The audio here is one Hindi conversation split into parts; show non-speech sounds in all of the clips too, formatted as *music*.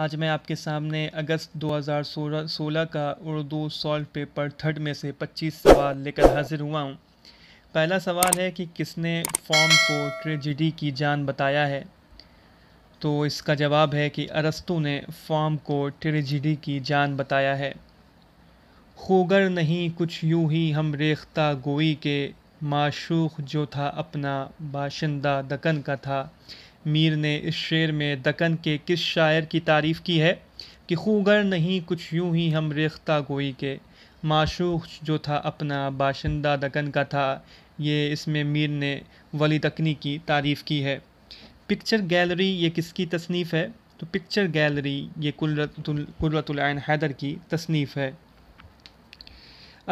आज मैं आपके सामने अगस्त 2016 का उर्दू सॉल्व पेपर थर्ड में से 25 सवाल लेकर हाजिर हुआ हूँ पहला सवाल है कि किसने फॉर्म को ट्रेजिडी की जान बताया है तो इसका जवाब है कि अरस्तु ने फॉर्म को ट्रेजिडी की जान बताया है खूगर नहीं कुछ यूं ही हम रेख्ता गोई के माशूख जो था अपना बाशिंदा दकन का था मीर ने इस शेर में दकन के किस शायर की तारीफ़ की है कि खूगर नहीं कुछ यूं ही हम रेख्ता गोई के माशूख जो था अपना बाशिंदा दकन का था ये इसमें मीर ने वली दकनी की तारीफ़ की है पिक्चर गैलरी ये किसकी तसनीफ़ है तो पिक्चर गैलरी ये कुर्रतुल्न हैदर की तसनीफ़ है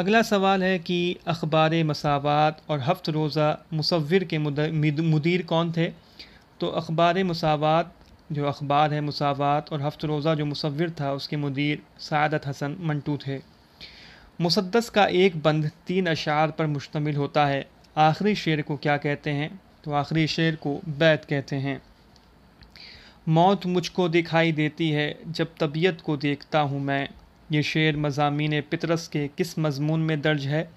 अगला सवाल है कि अखबार मसावत और हफ्त रोज़ा मुसविर के मुदीर कौन थे तो अखबार मसावत जो अखबार है मसावत और हफ्त रोज़ा जो मुसविर था उसके मुदीर सदत हसन मंटू थे मुसदस का एक बंद तीन अशार पर मुश्तमिल होता है आखिरी शेर को क्या कहते हैं तो आखिरी शेर को बैत कहते हैं मौत मुझको दिखाई देती है जब तबीयत को देखता हूँ मैं ये शेर मजामी पितरस के किस मजमून में दर्ज है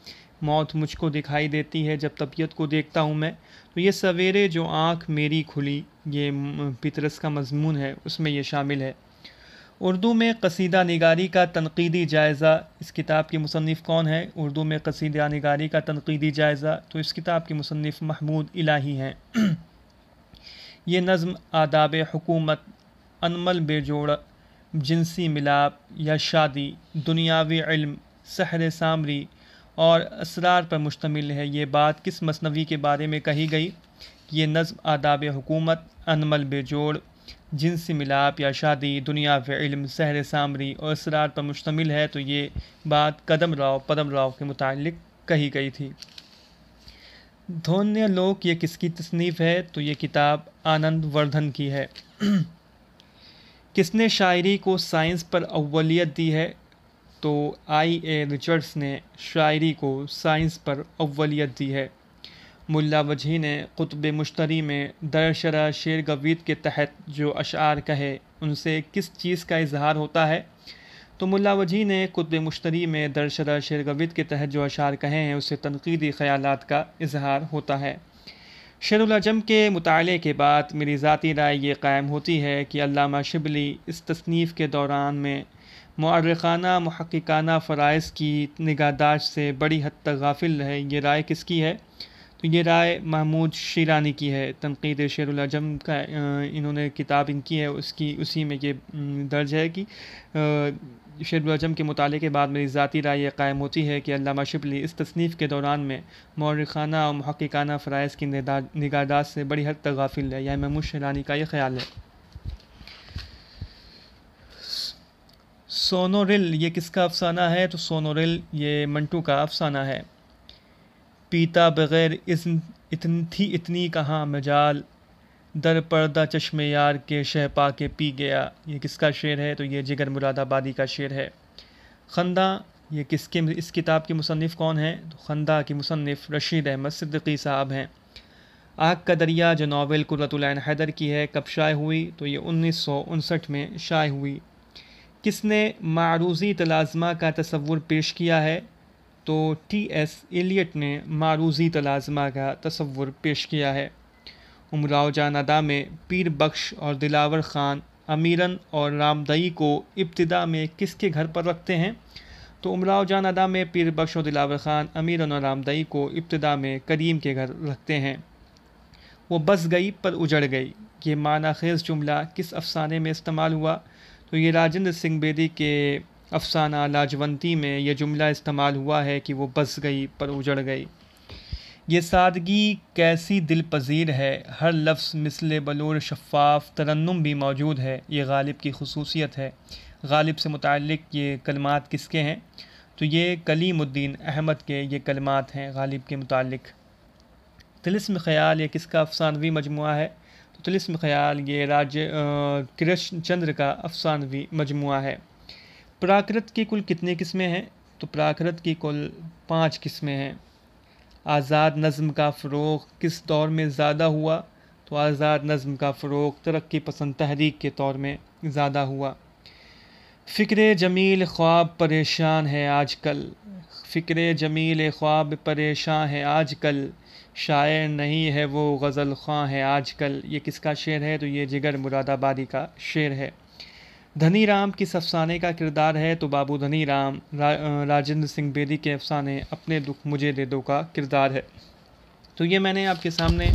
मौत मुझको दिखाई देती है जब तबीयत को देखता हूँ मैं तो ये सवेरे जो आँख मेरी खुली ये पितरस का मजमून है उसमें ये शामिल है उर्दू में कसीदा निगारी का तनकीदी जायज़ा इस किताब के मुसनफ़ कौन है उर्दू में कसीदा निगारी का तनकीदी जायज़ा तो इस किताब के मुसनफ़ महमूद इलाही हैं *clears throat* ये नज़म आदाब हुकूमत अनमल बेजोड़ जिनसी मिलाप या शादी दुनियावी इल्म सहर सामरी और असरार पर मुश्तमिल है ये बात किस मसनवी के बारे में कही गई ये नज़म आदाब हुकूमत अनमल बेजोड़ जिनसी मिलाप या शादी दुनिया व इल्म सहर सामरी और इसरार पर मुश्तमिल है तो ये बात कदम राव पदम राव के मुतल कही गई थी धोन्य लोक ये किसकी तसनीफ़ है तो ये किताब आनंद वर्धन की है *clears throat* किसने शायरी को साइंस पर अव्वलियत दी है तो आई ए रिचर्ड्स ने शायरी को साइंस पर अव्वलियत दी है मुल्ला वजही ने कुतब मुश्तरी में दरशरा शेर गवीत के तहत जो अशार कहे उनसे किस चीज़ का इजहार होता है तो मुल्ला वजी ने कुतब मुश्तरी में दरशरा शेर गवीत के तहत जो अशार कहे हैं उससे तनकीदी ख्याल का इजहार होता है शेरजम के मुताले के बाद मेरी ज़ाती राय ये कायम होती है कि अलामा शिबली इस तसनीफ़ के दौरान में मौरखाना महक्काना फ़राइज़ की निगाहदाश से बड़ी हद तक गाफिल है ये राय किसकी है तो ये राय महमूद शीरानी की है तनकीद शेरजम का इन्होंने किताब इनकी है उसकी उसी में ये दर्ज है कि शेरजम के मुताले के बाद मेरी ज़ाती राय यह कायम होती है कि अल्लामा शिपली इस तसनीफ़ के दौरान में मौरखाना और महक्काना फ़राइज़ की निगाहदाश से बड़ी हद तक गाफिल है यह महमूद शीरानी का ये ख्याल है सोनोरिल ये किसका अफसाना है तो सोनोरिल ये मंटू का अफसाना है पीता बग़ैर इज्न इतन थी इतनी कहाँ मजाल दर पर्दा चश्मे यार के शह पा के पी गया ये किसका शेर है तो ये जिगर मुरादाबादी का शेर है खंदा ये किसके इस किताब के मुसनफ़ कौन हैं तो खंदा के मुसनफ़ रशीद अहमद सिद्दीकी साहब हैं आग का दरिया जो नावल कुरतुल्न हैदर की है कब शाये हुई तो ये उन्नीस सौ उनसठ में शाये हुई किसने मारूजी तलाजमा का तस्वुर पेश किया है तो टी एस एलियट ने मारूजी तलाजमा का तस्वुर पेश किया है उमराव जान अदा में पीर बख्श और दिलावर ख़ान अमीरन और रामदई को इब्तदा में किसके घर पर रखते हैं तो उमराव जान अदा में पीर बख्श और दिलावर ख़ान अमीरन और रामदई को इब्तदा में करीम के घर रखते हैं वो बस गई पर उजड़ गई ये माना खेज जुमला किस अफसाने में इस्तेमाल हुआ तो ये राजेंद्र सिंह बेदी के अफसाना लाजवंती में यह जुमला इस्तेमाल हुआ है कि वो बस गई पर उजड़ गई ये सादगी कैसी दिल पजीर है हर लफ्ज़ मिसल बलोर शफाफ तरन्नम भी मौजूद है ये गालिब की खसूसियत है गालिब से मुतक ये कलमात किसके हैं तो ये कलीमुद्दीन अहमद के ये कलमात हैं गालिब के मुतल तिलस्म ख्याल ये किसका अफसानवी मजमु है तिलिस्म ख्याल ये राज्य कृष्ण चंद्र का अफसानवी मजमू है प्राकृत की कुल कितने किस्में हैं तो प्राकृत की कुल पाँच किस्में हैं आज़ाद नज़म का फ़रोग किस दौर में ज़्यादा हुआ तो आज़ाद नज़म का फ़रोग तरक्की पसंद तहरीक के तौर में ज़्यादा हुआ फ़िक्र जमील ख्वाब परेशान है आजकल फ़िक्र जमील ख्वाब परेशान है आज कल शायर नहीं है वो गज़ल ख्वां है आज कल ये किसका शेर है तो ये जिगर मुरादाबादी का शेर है धनी राम किस अफसाने का किरदार है तो बाबू धनी राम रा, राजेंद्र सिंह बेदी के अफसाने अपने दुख मुझे दे दो का किरदार है तो ये मैंने आपके सामने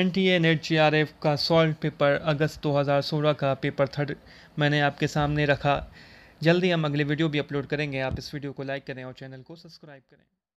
N T A NET J R F का सॉल्व पेपर अगस्त 2016 का पेपर थर्ड मैंने आपके सामने रखा जल्दी हम अगले वीडियो भी अपलोड करेंगे आप इस वीडियो को लाइक करें और चैनल को सब्सक्राइब करें